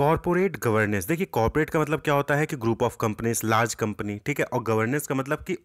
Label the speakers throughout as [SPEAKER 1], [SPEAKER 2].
[SPEAKER 1] corporate governance देखिए corporate का मतलब क्या होता है कि group of companies large company ठीक है और गवर्नेंस का मतलब कि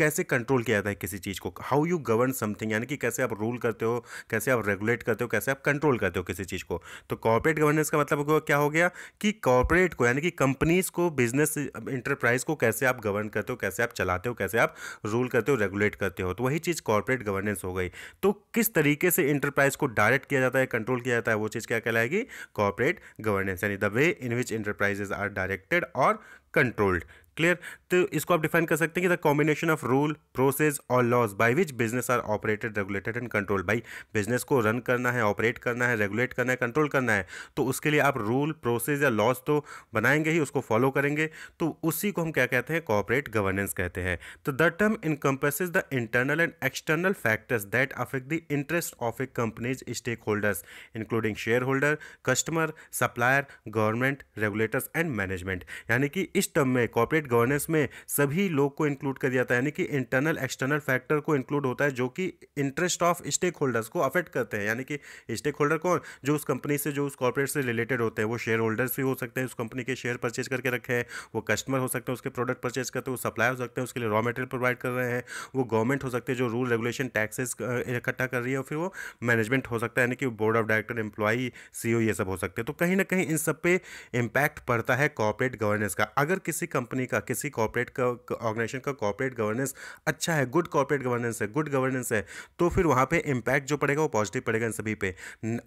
[SPEAKER 1] कैसे कंट्रोल किया जाता है किसी चीज़ को हाउ यू गवर्न समथिंग यानी कि कैसे आप रूल करते हो कैसे आप रेगुलेट करते हो कैसे आप कंट्रोल करते हो किसी चीज़ को तो कॉर्पोरेट गवर्नेंस का मतलब क्या हो गया कि कॉर्पोरेट को यानी कि कंपनीज़ को बिजनेस इंटरप्राइज को कैसे आप गवर्न करते हो कैसे आप चलाते हो कैसे आप रूल करते हो रेगुलेट करते हो तो वही चीज़ कॉर्पोरेट गवर्नेंस हो गई तो किस तरीके से इंटरप्राइज को डायरेक्ट किया जाता है कंट्रोल किया जाता है वो चीज़ क्या कहलाएगी कॉर्पोरेट गवर्नेंस यानी the way in which enterprises are directed और कंट्रोल्ड क्लियर तो इसको आप डिफाइन कर सकते हैं कि the combination of rule process और laws by which business are operated regulated and control भाई बिजनेस को रन करना है ऑपरेट करना है रेगुलेट करना है कंट्रोल करना है तो उसके लिए आप रूल प्रोसेस या लॉज तो बनाएंगे ही उसको फॉलो करेंगे तो उसी को हम क्या कहते हैं कॉपरेट गवर्नेंस कहते हैं तो the term encompasses the internal and external factors that affect the interest of a company's stakeholders including shareholder customer supplier government regulators and management यानी कि इस टर्म में कॉपरेट गवर्नेंस में सभी लोग को इंक्लूड कर दिया जाता है यानी कि इंटरनल एक्सटर्नल फैक्टर को इंक्लूड होता है जो कि इंटरेस्ट ऑफ स्टेक होल्डर्स को अफेक्ट करते हैं यानी कि स्टेक होल्डर कौन जो उस कंपनी से जो उस कॉर्पोरेट से रिलेटेड होते हैं वो शेयर होल्डर्स भी हो सकते हैं उस कंपनी के शेयर परचेज करके रखे हैं वो कस्टमर हो सकते हैं उसके प्रोडक्ट परचेज करते हैं वो सप्लायर हो सकते हैं उसके लिए रॉ मटेरियल प्रोवाइड कर रहे हैं वो गवर्नमेंट हो सकते हैं जो रूल रेगुलेशन टैक्सेस इकट्ठा कर रही है और फिर वो मैनेजमेंट हो सकता है यानी कि बोर्ड ऑफ डायरेक्टर एम्प्लॉई सी ये सब हो सकते हैं तो कहीं ना कहीं इन सब पे इंपैक्ट पड़ता है कॉर्पोरेट गवर्नेंस का अगर किसी कंपनी का किसी कॉर्पोरेट का ऑर्गेनाइजेशन का कॉर्पोरेट गवर्नेंस अच्छा है गुड कॉर्पोरेट गवर्नेंस है गुड गवर्नेंस है तो फिर वहाँ पे इम्पैक्ट जो पड़ेगा वो पॉजिटिव पड़ेगा इन सभी पे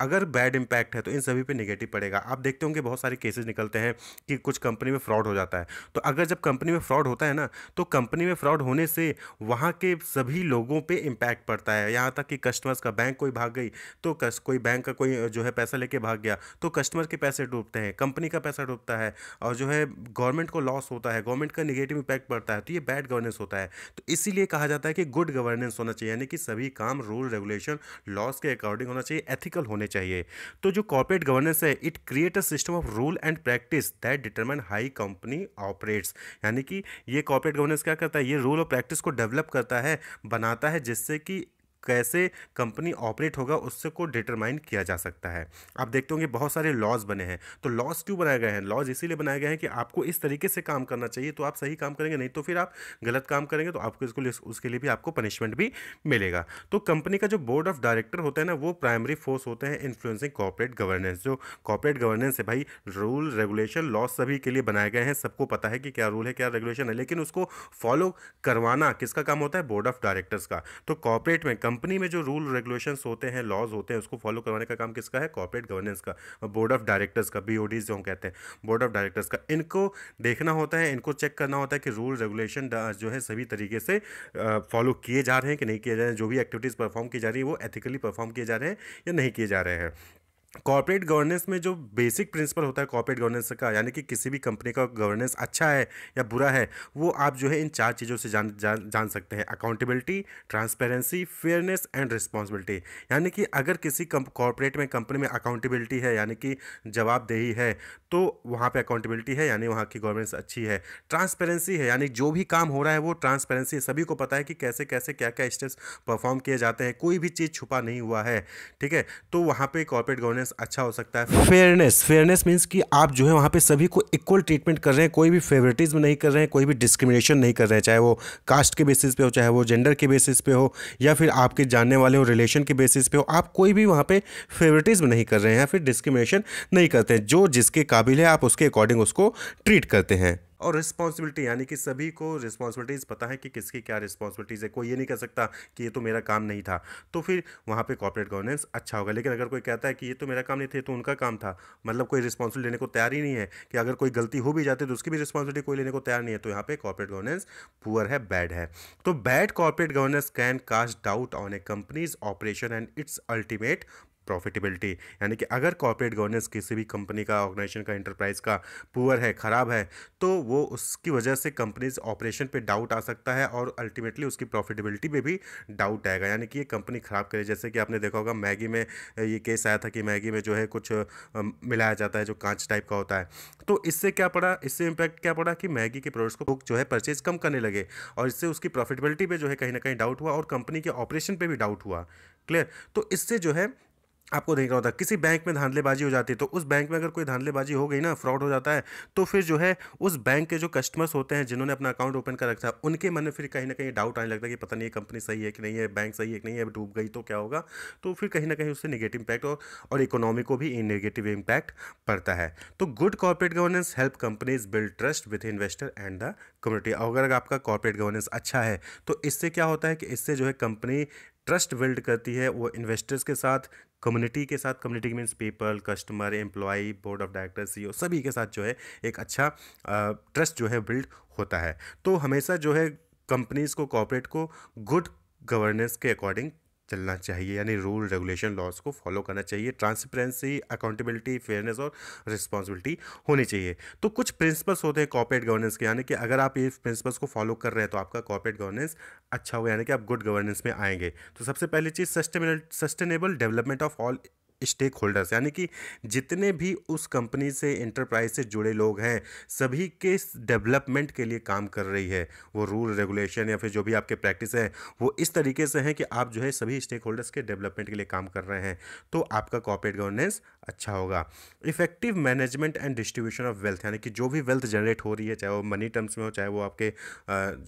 [SPEAKER 1] अगर बैड इम्पैक्ट है तो इन सभी पे निगेटिव पड़ेगा आप देखते होंगे बहुत सारे केसेज निकलते हैं कि कुछ कंपनी में फ्रॉड हो जाता है तो अगर जब कंपनी में फ्रॉड होता है ना तो कंपनी में फ्रॉड होने से वहाँ के सभी लोगों पर इम्पैक्ट पड़ता है यहाँ तक कि कस्टमर्स का बैंक कोई भाग गई तो कोई बैंक का कोई जो है पैसा लेके भाग गया तो कस्टमर के पैसे डूबते हैं कंपनी का पैसा डूबता है और जो है गवर्नमेंट को लॉस होता है गवर्नमेंट का निगेटिव इम्पैक्ट पड़ता है तो ये बैड गवर्नेंस होता है तो इसीलिए कहा जाता है कि गुड गवर्नेंस होना चाहिए यानी कि सभी काम रूल रेगुलेशन लॉस के अकॉर्डिंग होना चाहिए एथिकल होने चाहिए तो जो कॉर्पोरेट गवर्नेंस है it create a system of rule and practice that determine how company operates यानी कि ये कॉर्पोरेट गवर्नेंस क्या करता है ये रूल और प्रैक्टिस को डेवलप करता है बनाता है जिससे कि कैसे कंपनी ऑपरेट होगा उससे को डिटरमाइन किया जा सकता है आप देखते होंगे बहुत सारे लॉज बने हैं तो लॉज क्यों बनाए गए हैं लॉज इसीलिए बनाए गए हैं कि आपको इस तरीके से काम करना चाहिए तो आप सही काम करेंगे नहीं तो फिर आप गलत काम करेंगे तो आपको इसको उसके लिए भी आपको पनिशमेंट भी मिलेगा तो कंपनी का जो बोर्ड ऑफ डायरेक्टर होता है ना वो प्राइमरी फोर्स होते हैं इन्फ्लुएंसिंग कॉपरेट गवर्नेंस जो कॉपरेट गवर्नेंस है भाई रूल रेगुलेशन लॉज सभी के लिए बनाए गए हैं सबको पता है कि क्या रूल है क्या रेगुलेशन है लेकिन उसको फॉलो करवाना किसका काम होता है बोर्ड ऑफ डायरेक्टर्स का तो कॉपरेट में कंपनी में जो रूल रेगुलेशन होते हैं लॉज होते हैं उसको फॉलो करवाने का काम किसका है कॉर्पोरेट गवर्नेंस का बोर्ड ऑफ डायरेक्टर्स का बी जो हम कहते हैं बोर्ड ऑफ डायरेक्टर्स का इनको देखना होता है इनको चेक करना होता है कि रूल रेगुलेशन जो है सभी तरीके से फॉलो किए जा रहे हैं कि नहीं किए जा रहे हैं जो भी एक्टिविटीज़ परफॉर्म की जा रही है वो एथिकली परफॉर्म किए जा रहे हैं या नहीं किए जा रहे हैं कॉर्पोरेट गवर्नेंस में जो बेसिक प्रिंसिपल होता है कॉर्पोरेट गवर्नेंस का यानी कि किसी भी कंपनी का गवर्नेंस अच्छा है या बुरा है वो आप जो है इन चार चीज़ों से जान जान, जान सकते हैं accountability transparency fairness and responsibility यानी कि अगर किसी कॉर्पोरेट में कंपनी में अकाउंटेबिलिटी है यानी कि जवाबदेही है तो वहाँ पर अकाउंटेबिलिटी है यानी वहाँ की गवर्नेंस अच्छी है ट्रांसपेरेंसी है यानी जो भी काम हो रहा है वो ट्रांसपेरेंसी सभी को पता है कि कैसे कैसे क्या क्या स्टेप्स परफॉर्म किए जाते हैं कोई भी चीज़ छुपा नहीं हुआ है ठीक है तो वहाँ पर कॉर्पोरेट गवर्नेंस फेयरनेस अच्छा हो सकता है फेयरनेस फेयरनेस मीन्स कि आप जो है वहाँ पे सभी को इक्वल ट्रीटमेंट कर रहे हैं कोई भी फेवरेटिज्म नहीं कर रहे हैं कोई भी डिस्क्रिमिनेशन नहीं कर रहे हैं चाहे वो कास्ट के बेसिस पे हो चाहे वो जेंडर के बेसिस पे हो या फिर आपके जानने वाले हो रिलेशन के बेसिस पे हो आप कोई भी वहाँ पर फेवरेटिज्म नहीं कर रहे हैं या फिर डिस्क्रिमिनेशन नहीं करते हैं जो जिसके काबिल है आप उसके अकॉर्डिंग उसको ट्रीट करते हैं और रिस्पॉन्सिबिलिटी यानी कि सभी को रिस्पॉन्सिबिलिटीज़ पता है कि किसकी क्या रिस्पॉन्सिबिलिटीज़ है कोई ये नहीं कह सकता कि ये तो मेरा काम नहीं था तो फिर वहाँ पर कॉपरेट गवर्नेंस अच्छा होगा लेकिन अगर कोई कहता है कि ये तो मेरा काम नहीं था तो उनका काम था मतलब कोई रिस्पॉन्सिबिलिटी लेने को तैयार ही नहीं है कि अगर कोई गलती हो भी जाती है तो उसकी भी रिस्पॉन्सिबिलिटी कोई लेने को तैयार नहीं है तो यहाँ पर कॉपरेट गवर्नेंस पुअर है बैड है तो bad corporate governance can cast doubt on a company's operation and its ultimate profitability यानी कि अगर कॉर्पोरेट गवर्नेंस किसी भी कंपनी का ऑर्गेनाइजेशन का इंटरप्राइज का पुअर है ख़राब है तो वो उसकी वजह से कंपनीज ऑपरेशन पे डाउट आ सकता है और अल्टीमेटली उसकी प्रॉफिटेबिलिटी पे भी डाउट आएगा यानी कि ये कंपनी ख़राब करे जैसे कि आपने देखा होगा मैगी में ये केस आया था कि मैगी में जो है कुछ मिलाया जाता है जो कांच टाइप का होता है तो इससे क्या पड़ा इससे इम्पैक्ट क्या पड़ा कि मैगी के प्रोडक्ट्स को जो है परचेज कम करने लगे और इससे उसकी प्रॉफिटेबिलिटी पर जो है कहीं ना कहीं डाउट हुआ और कंपनी के ऑपरेशन पर भी डाउट हुआ क्लियर तो इससे जो है आपको देखना होता है किसी बैंक में धांधलेबाजी हो जाती है तो उस बैंक में अगर कोई धांधलेबाजी हो गई ना फ्रॉड हो जाता है तो फिर जो है उस बैंक के जो कस्टमर्स होते हैं जिन्होंने अपना अकाउंट ओपन कर रखा है उनके मन में फिर कहीं ना कहीं डाउट आने लगता है कि पता नहीं ये कंपनी सही है कि नहीं है बैंक सही है कि नहीं है डूब गई तो क्या होगा तो फिर कहीं ना कहीं उससे निगेटिव इम्पैक्ट और, और इकोनॉमी को भी निगेटिव इम्पैक्ट पड़ता है तो good corporate governance help companies build trust with investor and the community अगर आपका कॉर्पोरेट गवर्नेंस अच्छा है तो इससे क्या होता है कि इससे जो है कंपनी ट्रस्ट बिल्ड करती है वो इन्वेस्टर्स के साथ कम्युनिटी के साथ community means people customer employee board of directors सभी के साथ जो है एक अच्छा ट्रस्ट जो है बिल्ड होता है तो हमेशा जो है कंपनीज़ को कॉपरेट को गुड गवर्नेंस के अकॉर्डिंग चलना चाहिए यानी रूल रेगुलेशन लॉज को फॉलो करना चाहिए ट्रांसपेरेंसी अकाउंटेबिलिटी फेयरनेस और रिस्पॉन्सिबिलिटी होनी चाहिए तो कुछ प्रिंसिपल्स होते हैं कॉपरेट गवर्नेंस के यानी कि अगर आप ये प्रिंसिपल्स को फॉलो कर रहे हैं तो आपका कॉपरेट गवर्नेंस अच्छा होगा यानी कि आप गुड गवर्नेंस में आएंगे तो सबसे पहली चीज़ sustainable development of all stakeholders यानी कि जितने भी उस कंपनी से इंटरप्राइज से जुड़े लोग हैं सभी के डेवलपमेंट के लिए काम कर रही है वो रूल रेगुलेशन या फिर जो भी आपके प्रैक्टिस है वो इस तरीके से हैं कि आप जो है सभी स्टेक होल्डर्स के डेवलपमेंट के लिए काम कर रहे हैं तो आपका कॉपरेट गवर्नेंस अच्छा होगा effective management and distribution of wealth यानी कि जो भी वेल्थ जनरेट हो रही है चाहे वो मनी टर्म्स में हो चाहे वो आपके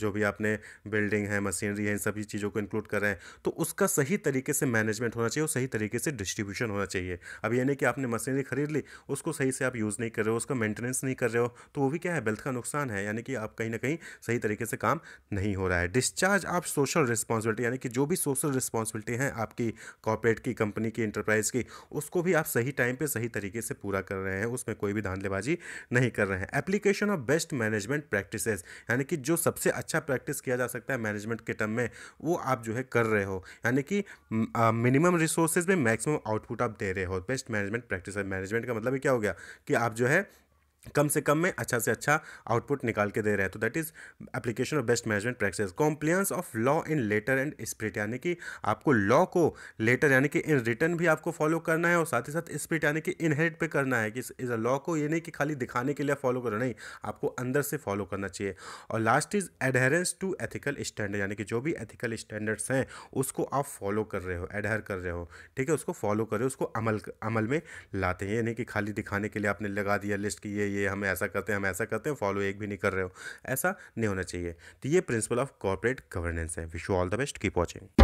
[SPEAKER 1] जो भी आपने बिल्डिंग है मशीनरी है इन सभी चीज़ों को इंक्लूड कर रहे हैं तो उसका सही तरीके से मैनेजमेंट होना चाहिए और सही तरीके से डिस्ट्रीब्यूशन होना चाहिए अब यानी कि आपने मशीनरी खरीद ली उसको सही से आप यूज़ नहीं कर रहे हो उसका मेंटेनेंस नहीं कर रहे हो तो वो भी क्या है वेल्थ का नुकसान है यानी कि आप कहीं ना कहीं सही तरीके से काम नहीं हो रहा है डिस्चार्ज आप सोशल रिस्पॉन्सिबिलिटी यानी कि जो भी सोशल रिस्पॉन्सिबिलिटी है आपकी कॉपरेट की कंपनी की इंटरप्राइज की उसको भी आप सही टाइम टाइम पे सही तरीके से पूरा कर रहे हैं उसमें कोई भी धांधलेबाजी नहीं कर रहे हैं application of best management practice यानी कि जो सबसे अच्छा प्रैक्टिस किया जा सकता है मैनेजमेंट के टर्म में वो आप जो है कर रहे हो यानी कि मिनिमम रिसोर्सेज में मैक्सिमम आउटपुट आप दे रहे हो बेस्ट मैनेजमेंट प्रैक्टिस मैनेजमेंट का मतलब क्या हो गया कि आप जो है कम से कम में अच्छा से अच्छा आउटपुट निकाल के दे रहे हैं तो that is application of best management practice compliance of law in letter and spirit यानी कि आपको लॉ को लेटर यानी कि इन रिटर्न भी आपको फॉलो करना है और साथ ही साथ स्प्रिट यानी कि इनहेरिट पे करना है कि अ लॉ को ये नहीं कि खाली दिखाने के लिए फॉलो करो नहीं आपको अंदर से फॉलो करना चाहिए और last is adherence to ethical standard यानी कि जो भी एथिकल स्टैंडर्ड्स हैं उसको आप फॉलो कर रहे हो एडहर कर रहे हो ठीक है उसको फॉलो कर रहे हो उसको अमल अमल में लाते हैं यानी कि खाली दिखाने के लिए आपने लगा दिया लिस्ट की ये ये हम ऐसा करते हैं हम ऐसा करते हैं फॉलो एक भी नहीं कर रहे हो ऐसा नहीं होना चाहिए तो ये प्रिंसिपल ऑफ कॉर्पोरेट गवर्नेंस है wish you all the best keep watching